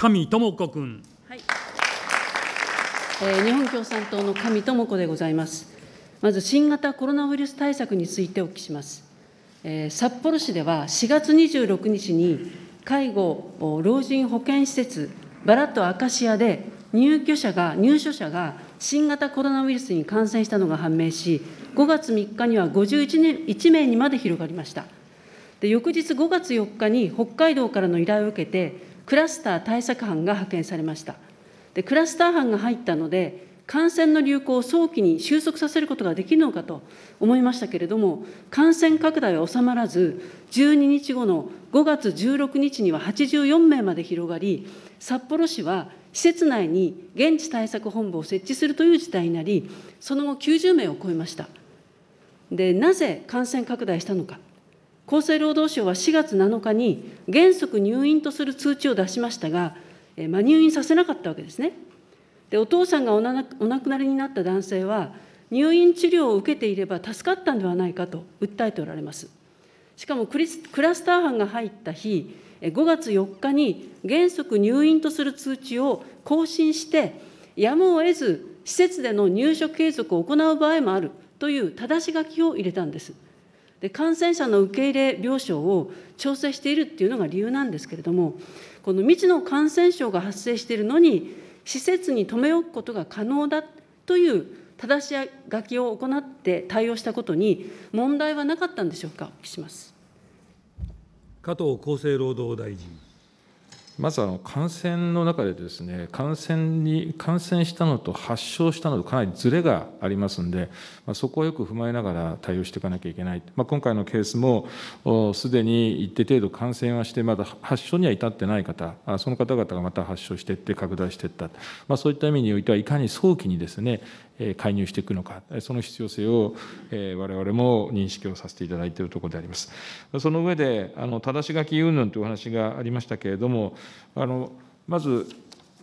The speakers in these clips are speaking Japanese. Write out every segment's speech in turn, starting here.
神智子君。はい、えー、日本共産党の神智子でございます。まず新型コロナウイルス対策についてお聞きします。えー、札幌市では4月26日に介護老人保健施設バラットアカシアで入居者が入所者が新型コロナウイルスに感染したのが判明し、5月3日には51年1名にまで広がりました。で翌日5月4日に北海道からの依頼を受けて、クラスター対策班が派遣されました。でクラスター班が入ったので、感染の流行を早期に収束させることができるのかと思いましたけれども、感染拡大は収まらず、12日後の5月16日には84名まで広がり、札幌市は施設内に現地対策本部を設置するという事態になり、その後90名を超えました。で、なぜ感染拡大したのか。厚生労働省は4月7日に、原則入院とする通知を出しましたが、まあ、入院させなかったわけですね。でお父さんがおなお亡くなりになった男性は、入院治療を受けていれば助かったんではないかと訴えておられます。しかもクリスクラスター班が入った日、5月4日に原則入院とする通知を更新して、やむを得ず施設での入所継続を行う場合もあるというだし書きを入れたんです。で感染者の受け入れ病床を調整しているっていうのが理由なんですけれども、この未知の感染症が発生しているのに、施設に留め置くことが可能だという正し書きを行って対応したことに、問題はなかったんでしょうか、お聞きします加藤厚生労働大臣。まずあの感染の中でですね感染に感染したのと発症したのとかなりずれがありますんで、まあ、そこをよく踏まえながら対応していかなきゃいけない、まあ、今回のケースもすでに一定程度感染はしてまだ発症には至ってない方その方々がまた発症していって拡大していった、まあ、そういった意味においてはいかに早期にですね介入していくのかその必要性を我々も認識をさせていただいているところでありますその上であの正し書き云々というお話がありましたけれどもあのまず、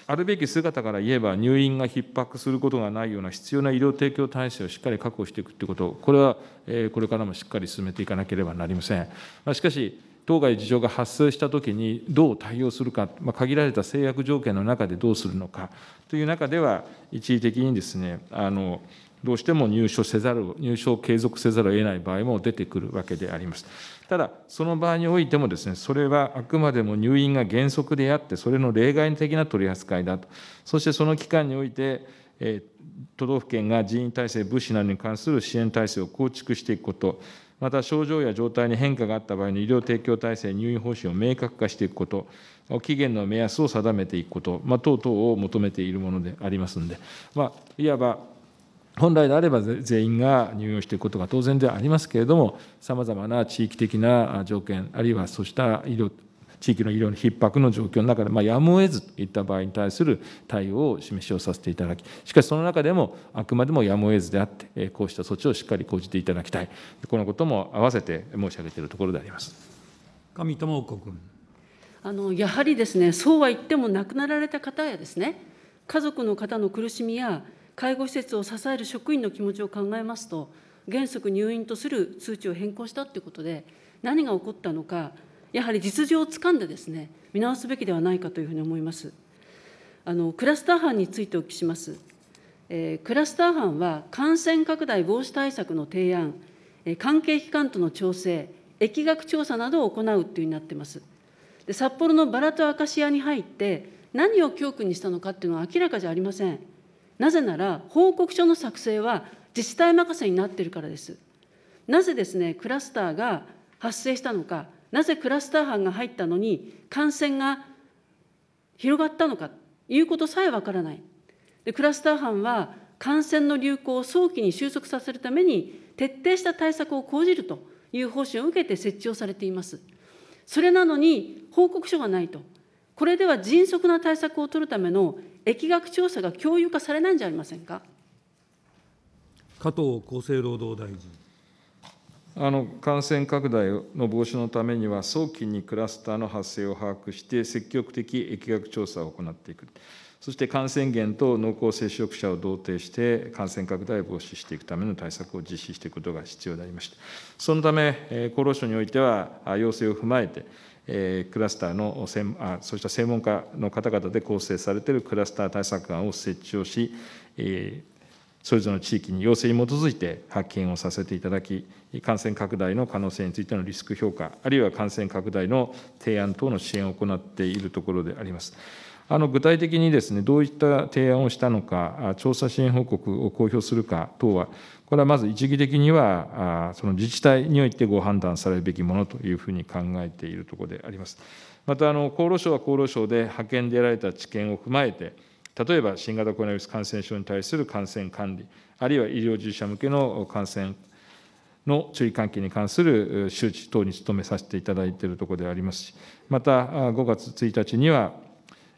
あるべき姿から言えば、入院が逼迫することがないような必要な医療提供体制をしっかり確保していくということ、これはこれからもしっかり進めていかなければなりません。しかし、当該事情が発生したときにどう対応するか、まあ、限られた制約条件の中でどうするのかという中では、一時的にですね、あのどうしても入所せざる入所を継続せざるを得ない場合も出てくるわけであります。ただ、その場合においてもです、ね、それはあくまでも入院が原則であって、それの例外的な取り扱いだと、そしてその期間において、え都道府県が人員体制、物資などに関する支援体制を構築していくこと、また症状や状態に変化があった場合の医療提供体制、入院方針を明確化していくこと、期限の目安を定めていくこと、まあ、等々を求めているものでありますので、まあ、いわば本来であれば全員が入院をしていくことが当然ではありますけれども、さまざまな地域的な条件、あるいはそうした医療、地域の医療の逼迫の状況の中で、まあ、やむを得ずといった場合に対する対応を示しをさせていただき、しかしその中でも、あくまでもやむを得ずであって、こうした措置をしっかり講じていただきたい、このことも併せて申し上げているところであります上智子君。あのやはりですね、そうは言っても亡くなられた方やですね、家族の方の苦しみや、介護施設を支える職員の気持ちを考えますと、原則入院とする通知を変更したということで、何が起こったのか、やはり実情をつかんでです、ね、見直すべきではないかというふうに思います。あのクラスター班についてお聞きします。えー、クラスター班は、感染拡大防止対策の提案、えー、関係機関との調整、疫学調査などを行うというになってます。で札幌のバラとアカシアに入って、何を教訓にしたのかっていうのは明らかじゃありません。なぜなら、報告書の作成は自治体任せになっているからです。なぜですね、クラスターが発生したのか、なぜクラスター班が入ったのに、感染が広がったのかということさえわからない。でクラスター班は感染の流行を早期に収束させるために、徹底した対策を講じるという方針を受けて設置をされています。それなのに、報告書がないと。これでは迅速な対策を取るための疫学調査が共有化されないんじゃありませんか。加藤厚生労働大臣あの感染拡大の防止のためには、早期にクラスターの発生を把握して、積極的疫学調査を行っていく、そして感染源と濃厚接触者を同定して、感染拡大を防止していくための対策を実施していくことが必要でありました。そのため、厚労省においては、要請を踏まえて、クラスターのあ、そうした専門家の方々で構成されているクラスター対策案を設置をし、それぞれの地域に要請に基づいて発見をさせていただき、感染拡大の可能性についてのリスク評価、あるいは感染拡大の提案等の支援を行っているところであります。具体的にですね、どういった提案をしたのか、調査支援報告を公表するか等は、これはまず一義的には、その自治体においてご判断されるべきものというふうに考えているところであります。また、厚労省は厚労省で派遣で得られた知見を踏まえて、例えば新型コロナウイルス感染症に対する感染管理、あるいは医療従事者向けの感染の注意喚起に関する周知等に努めさせていただいているところでありますし、また5月1日には、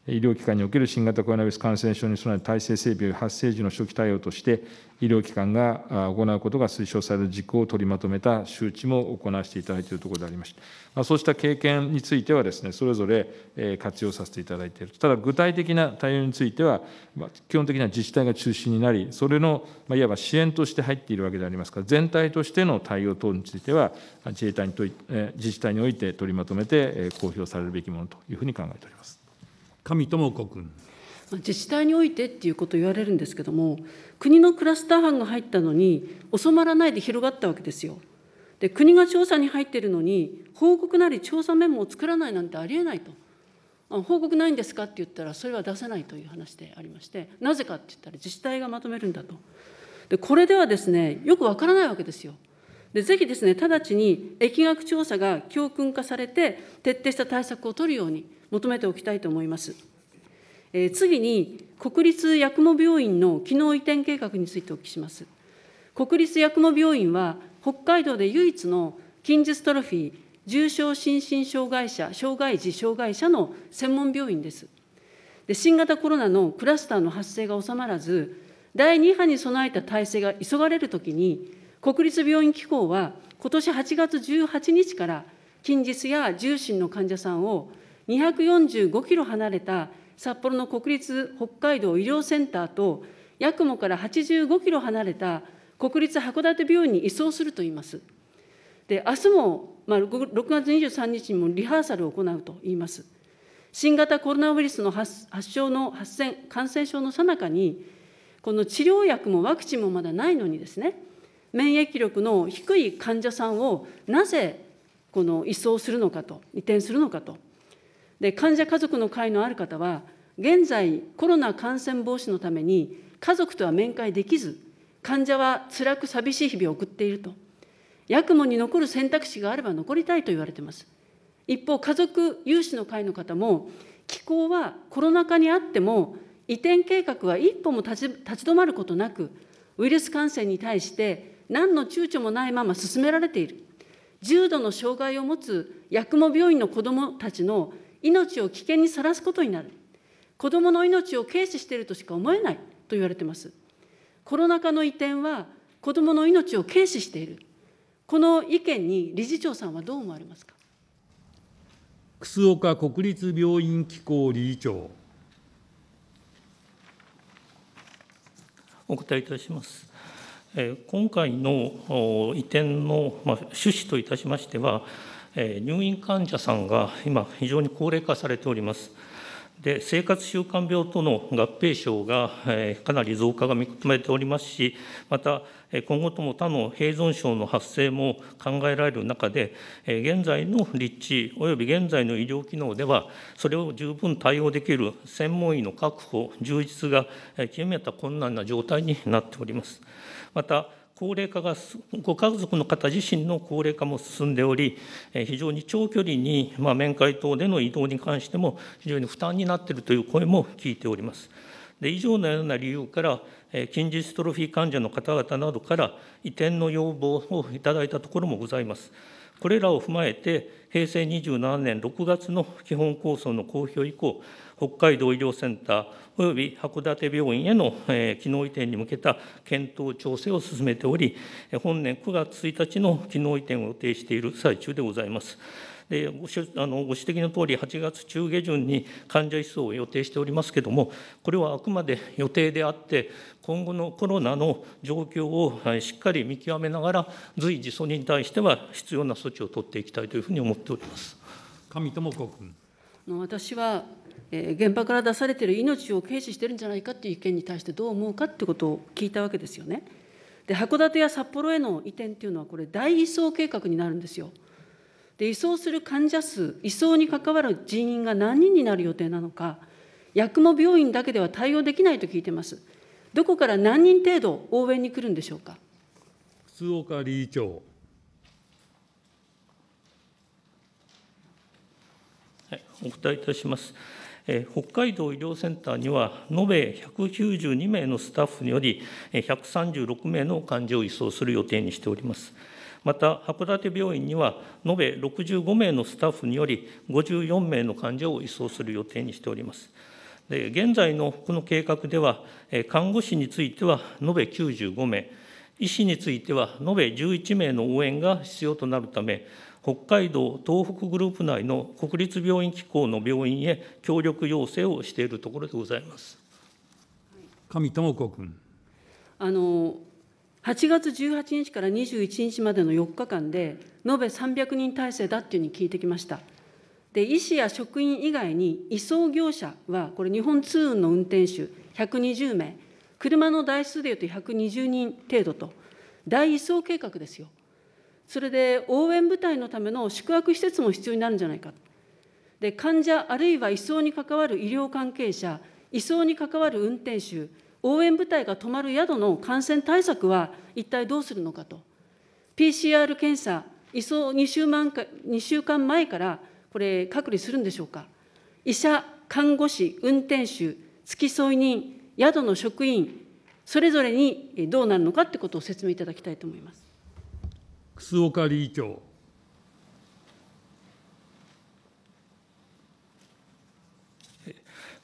医療機関における新型コロナウイルス感染症に備える体制整備発生時の初期対応として、医療機関が行うことが推奨される事項を取りまとめた周知も行わせていただいているところでありまして、そうした経験についてはです、ね、それぞれ活用させていただいている、ただ具体的な対応については、基本的には自治体が中心になり、それのいわば支援として入っているわけでありますから、全体としての対応等については、自衛隊にと自治体において取りまとめて公表されるべきものというふうに考えております。上智子君。自治体においてっていうことを言われるんですけども、国のクラスター班が入ったのに、収まらないで広がったわけですよ。で、国が調査に入っているのに、報告なり調査メモを作らないなんてありえないと。報告ないんですかって言ったら、それは出せないという話でありまして、なぜかって言ったら、自治体がまとめるんだと。で、これではですね、よくわからないわけですよ。でぜひですね、直ちに疫学調査が教訓化されて、徹底した対策を取るように、求めておきたいと思います。え次に、国立薬務病院の機能移転計画についてお聞きします。国立薬雲病院は、北海道で唯一の筋ジストロフィー、重症心身障害者、障害児、障害者の専門病院です。で新型コロナのクラスターの発生が収まらず、第2波に備えた体制が急がれるときに、国立病院機構は、ことし8月18日から、筋ジスや重心の患者さんを245キロ離れた札幌の国立北海道医療センターと、八雲から85キロ離れた国立函館病院に移送するといいます。で、明日も、まあ、6月23日にもリハーサルを行うといいます。新型コロナウイルスの発症の発生、感染症のさなかに、この治療薬もワクチンもまだないのにですね、免疫力の低い患者さんをなぜこの移送するのかと、移転するのかと。で患者家族の会のある方は、現在、コロナ感染防止のために、家族とは面会できず、患者は辛く寂しい日々を送っていると、薬くもに残る選択肢があれば残りたいと言われています。一方、家族有志の会の方も、気候はコロナ禍にあっても、移転計画は一歩も立ち立ち止まることなく、ウイルス感染に対して何の躊躇もないまま進められている。重度の障害を持つ薬雲病院の子どもたちの命を危険にさらすことになる。子どもの命を軽視しているとしか思えないと言われてます。コロナ禍の移転は子どもの命を軽視している。この意見に理事長さんはどう思われますか楠岡国立病院機構理事長。お答えいたします。今回の移転の趣旨といたしましては、入院患者さんが今、非常に高齢化されております。で生活習慣病との合併症が、えかなり増加が見込まれておりますし、また、え今後とも他の併存症の発生も考えられる中で、え現在の立地および現在の医療機能では、それを十分対応できる専門医の確保、充実が極めて困難な状態になっております。また高齢化が、ご家族の方自身の高齢化も進んでおり、非常に長距離に、まあ、面会等での移動に関しても、非常に負担になっているという声も聞いております。で以上のような理由から、筋ジストロフィー患者の方々などから移転の要望をいただいたところもございます。これらを踏まえて、平成27年6月の基本構想の公表以降、北海道医療センターおよび函館病院への機能移転に向けた検討調整を進めており、本年9月1日の機能移転を予定している最中でございます。でごあのご指摘のとおり、8月中下旬に患者移送を予定しておりますけれども、これはあくまで予定であって、今後のコロナの状況をしっかり見極めながら、随時、それに対しては必要な措置を取っていきたいというふうに思っております上智子君。私は現場から出されている命を軽視してるんじゃないかという意見に対してどう思うかということを聞いたわけですよね。で函館や札幌への移転というのは、これ、大移送計画になるんですよ。で移送する患者数、移送に関わる人員が何人になる予定なのか、薬務病院だけでは対応できないと聞いてます。どこから何人程度応援に来るんでしょうか。靴岡理事長。お答えいたします。北海道医療センターには、延べ192名のスタッフにより、136名の患者を移送する予定にしております。また、函館病院には、延べ65名のスタッフにより、54名の患者を移送する予定にしております。現在のこの計画では、看護師については延べ95名、医師については延べ11名の応援が必要となるため、北海道東北グループ内の国立病院機構の病院へ協力要請をしているところでございます上智子君あの8月18日から21日までの4日間で、延べ300人体制だっていうふうに聞いてきました。で医師や職員以外に移送業者は、これ、日本通運の運転手120名、車の台数でいうと120人程度と、大移送計画ですよ。それで応援部隊のための宿泊施設も必要になるんじゃないか。で患者あるいは移送に関わる医療関係者、移送に関わる運転手、応援部隊が泊まる宿の感染対策は一体どうするのかと、PCR 検査、移送2週 ,2 週間前からこれ、隔離するんでしょうか。医者、看護師、運転手、付き添い人、宿の職員、それぞれにどうなるのかってことを説明いただきたいと思います。楠岡理事長。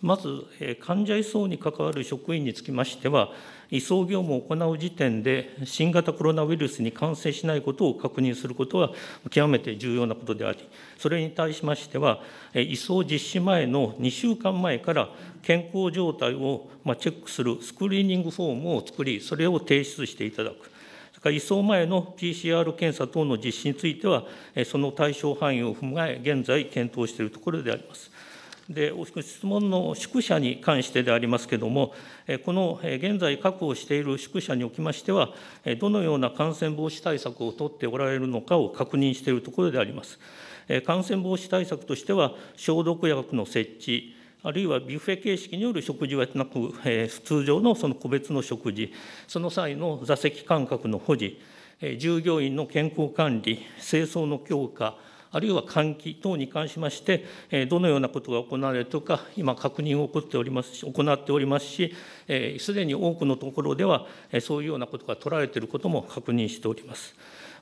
まず、患者移送に関わる職員につきましては、移送業務を行う時点で、新型コロナウイルスに感染しないことを確認することは極めて重要なことであり、それに対しましては、移送実施前の2週間前から健康状態をチェックするスクリーニングフォームを作り、それを提出していただく。移送前の PCR 検査等の実施については、その対象範囲を踏まえ、現在検討しているところであります。で質問の宿舎に関してでありますけれども、この現在確保している宿舎におきましては、どのような感染防止対策を取っておられるのかを確認しているところであります。感染防止対策としては、消毒薬の設置、あるいはビュッフェ形式による食事はなく、通常のその個別の食事、その際の座席間隔の保持、従業員の健康管理、清掃の強化、あるいは換気等に関しまして、どのようなことが行われるとか、今、確認を行っておりますし、行っておりますし、すでに多くのところでは、そういうようなことが取られていることも確認しております。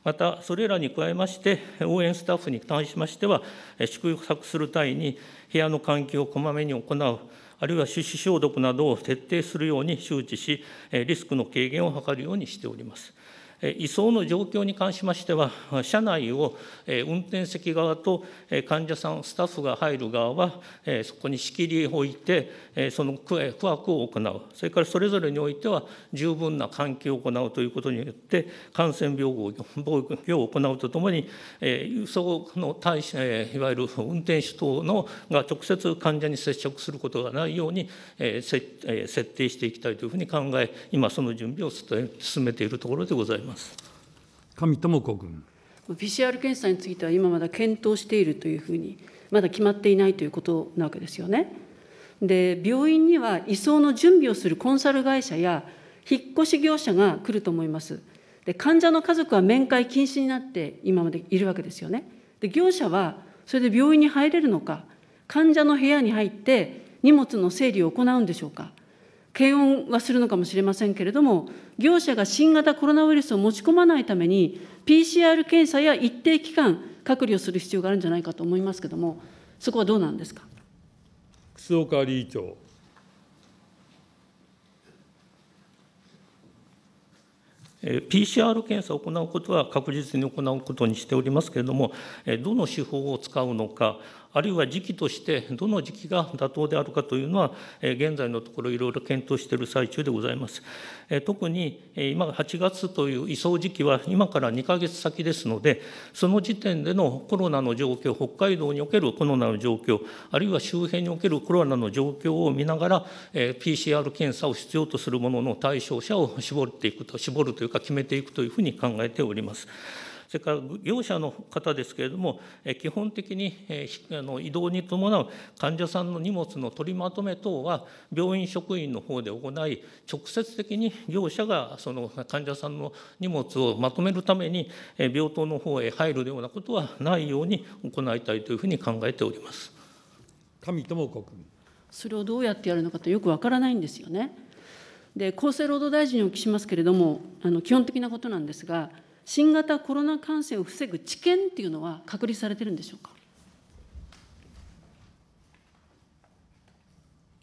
また、それらに加えまして、応援スタッフに関しましては、宿泊する際に部屋の換気をこまめに行う、あるいは手指消毒などを徹底するように周知し、リスクの軽減を図るようにしております。移送の状況に関しましては、車内を運転席側と患者さん、スタッフが入る側は、そこに仕切りを置いて、その区画を行う、それからそれぞれにおいては、十分な換気を行うということによって、感染病を行うとともに、輸送の対象、いわゆる運転手等のが直接患者に接触することがないように、設定していきたいというふうに考え、今、その準備を進めているところでございます。ます。上友子君。PCR 検査については今まだ検討しているというふうに、まだ決まっていないということなわけですよね。で、病院には移送の準備をするコンサル会社や、引っ越し業者が来ると思います。で、患者の家族は面会禁止になって今までいるわけですよね。で、業者はそれで病院に入れるのか、患者の部屋に入って荷物の整理を行うんでしょうか。検温はするのかもしれませんけれども、業者が新型コロナウイルスを持ち込まないために、PCR 検査や一定期間、隔離をする必要があるんじゃないかと思いますけれども、そこはどうなんですか。楠岡理事長。PCR 検査を行うことは確実に行うことにしておりますけれども、どの手法を使うのか、あるいは時期としてどの時期が妥当であるかというのは、現在のところいろいろ検討している最中でございます。特に今8月という移送時期は今から2か月先ですので、その時点でのコロナの状況、北海道におけるコロナの状況、あるいは周辺におけるコロナの状況を見ながら、PCR 検査を必要とするものの対象者を絞っていくと、絞るというか決めていくというふうに考えております。それから業者の方ですけれども、基本的に移動に伴う患者さんの荷物の取りまとめ等は、病院職員の方で行い、直接的に業者がその患者さんの荷物をまとめるために、病棟の方へ入るようなことはないように行いたいというふうに考えております。神智子君それをどうやってやるのかとよくわからないんですよね。で厚生労働大臣にお聞きしますけれどもあの基本的なことなんですが新型コロナ感染を防ぐ知見っていうのは確立されてるんでしょうか。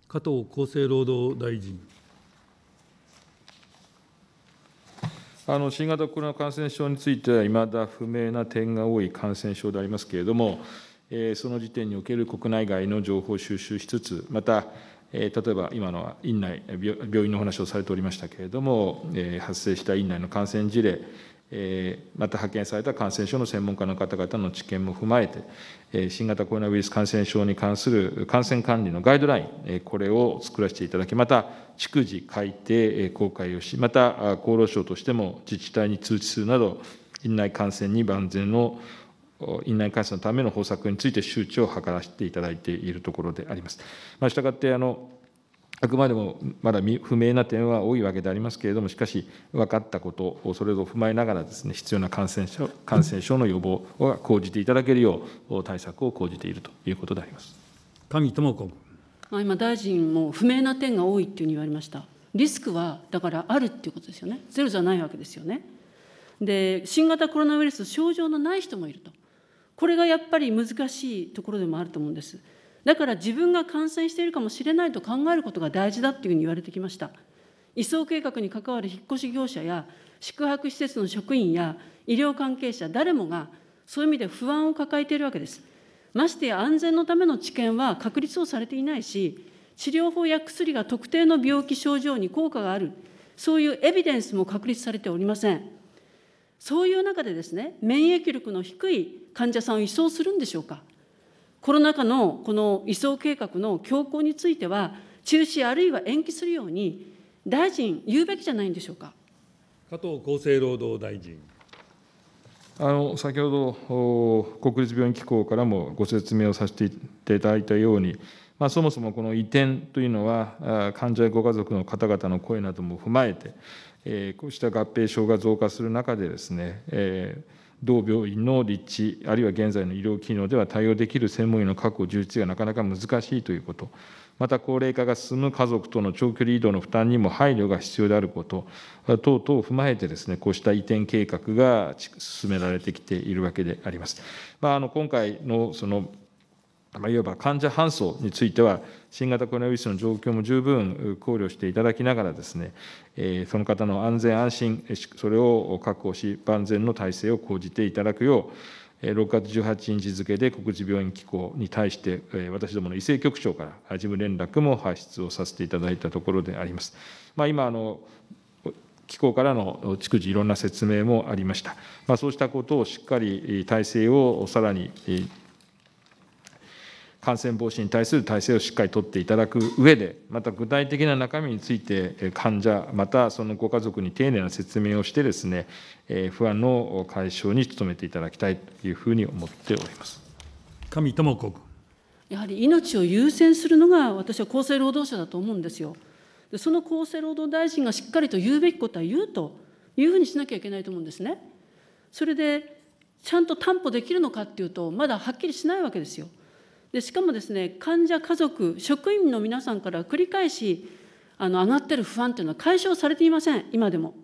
加藤厚生労働大臣。あの新型コロナ感染症については、いまだ不明な点が多い感染症でありますけれども、えー、その時点における国内外の情報を収集しつつ、また、えー、例えば今のは院内病、病院の話をされておりましたけれども、えー、発生した院内の感染事例、また派遣された感染症の専門家の方々の知見も踏まえて、新型コロナウイルス感染症に関する感染管理のガイドライン、これを作らせていただき、また逐次改定、公開をし、また厚労省としても自治体に通知するなど、院内感染に万全の、院内感染のための方策について周知を図らせていただいているところであります。したがってあのあくまでもまだ不明な点は多いわけでありますけれども、しかし、分かったことをそれぞれ踏まえながらです、ね、必要な感染症感染症の予防を講じていただけるよう、対策を講じているということであります上智子君。今、大臣も不明な点が多いというふうに言われました。リスクはだからあるということですよね、ゼロじゃないわけですよね。で、新型コロナウイルス、症状のない人もいると、これがやっぱり難しいところでもあると思うんです。だから自分が感染しているかもしれないと考えることが大事だというふうに言われてきました。移送計画に関わる引っ越し業者や宿泊施設の職員や医療関係者、誰もがそういう意味で不安を抱えているわけです。ましてや安全のための治験は確立をされていないし、治療法や薬が特定の病気、症状に効果がある、そういうエビデンスも確立されておりません。そういう中でですね、免疫力の低い患者さんを移送するんでしょうか。コロナ禍のこの移送計画の強行については、中止あるいは延期するように、大臣、言うべきじゃないんでしょうか。加藤厚生労働大臣。あの先ほど、国立病院機構からもご説明をさせていただいたように、まあ、そもそもこの移転というのは、患者やご家族の方々の声なども踏まえて、えこうした合併症が増加する中でですね、えー同病院の立地、あるいは現在の医療機能では対応できる専門医の確保、充実がなかなか難しいということ、また高齢化が進む家族との長距離移動の負担にも配慮が必要であること、等々を踏まえてです、ね、こうした移転計画が進められてきているわけであります。まあ、あの今回のそのいわば患者搬送については、新型コロナウイルスの状況も十分考慮していただきながらですね、その方の安全安心、それを確保し、万全の体制を講じていただくよう、6月18日付で国立病院機構に対して、私どもの医政局長から事務連絡も発出をさせていただいたところであります。まあ、今あの機構からの逐次いろんな説明もありました。まあ、そうしたことをしっかり体制をさらに感染防止に対する体制をしっかり取っていただく上で、また具体的な中身について、患者、またそのご家族に丁寧な説明をしてですね、不安の解消に努めていただきたいというふうに思っております上智子君。やはり命を優先するのが、私は厚生労働省だと思うんですよ。その厚生労働大臣がしっかりと言うべきことは言うというふうにしなきゃいけないと思うんですね。それで、ちゃんと担保できるのかっていうと、まだはっきりしないわけですよ。でしかもですね患者家族職員の皆さんから繰り返しあの上がってる不安というのは解消されていません今でも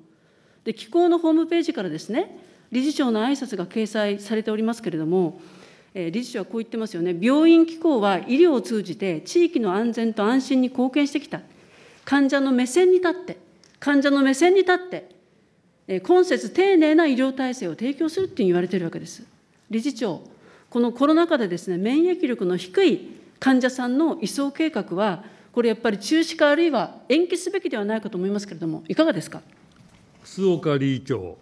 で機構のホームページからですね理事長の挨拶が掲載されておりますけれども、えー、理事長はこう言ってますよね病院機構は医療を通じて地域の安全と安心に貢献してきた患者の目線に立って患者の目線に立って、え今節丁寧な医療体制を提供するって言われてるわけです理事長このコロナ禍でですね、免疫力の低い患者さんの移送計画は、これやっぱり中止かあるいは延期すべきではないかと思いますけれども、いかがですか。須岡理事長。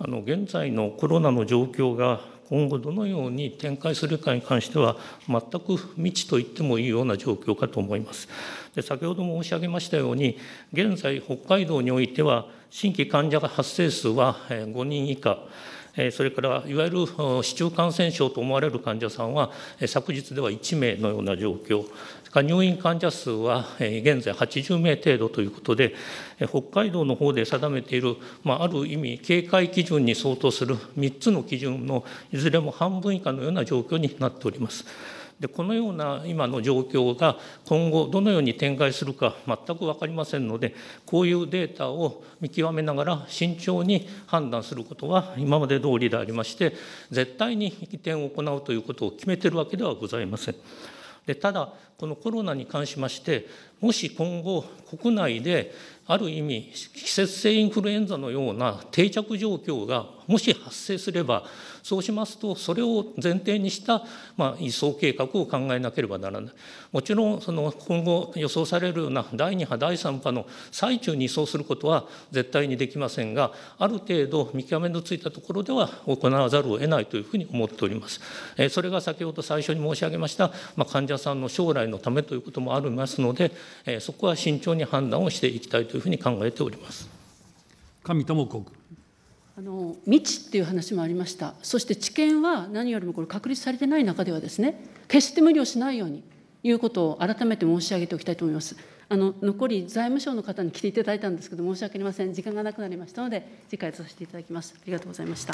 あの現在のコロナの状況が今後どのように展開するかに関しては、全く未知と言ってもいいような状況かと思います。で先ほども申し上げましたように、現在、北海道においては、新規患者が発生数は5人以下。それからいわゆる市中感染症と思われる患者さんは、昨日では1名のような状況、入院患者数は現在80名程度ということで、北海道の方で定めている、まあ、ある意味、警戒基準に相当する3つの基準のいずれも半分以下のような状況になっております。でこのような今の状況が今後どのように展開するか全く分かりませんのでこういうデータを見極めながら慎重に判断することは今まで通りでありまして絶対に移転を行うということを決めているわけではございません。でただ、このコロナに関しまして、もし今後、国内である意味季節性インフルエンザのような定着状況がもし発生すればそうしますとそれを前提にした、まあ、移送計画を考えなければならないもちろんその今後予想されるような第2波第3波の最中に移送することは絶対にできませんがある程度見極めのついたところでは行わざるを得ないというふうに思っております。えそれが先ほど最初に申し上げました、まあ、患者さんの将来のためということもありますので、えそこは慎重に判断をしていきたいといういうふうに考えております神智子あの未知っていう話もありました、そして知見は何よりもこれ、確立されてない中ではですね、決して無理をしないようにいうことを改めて申し上げておきたいと思います。あの残り財務省の方に来ていただいたんですけど、申し訳ありません、時間がなくなりましたので、次回とさせていただきます。ありがとうございました。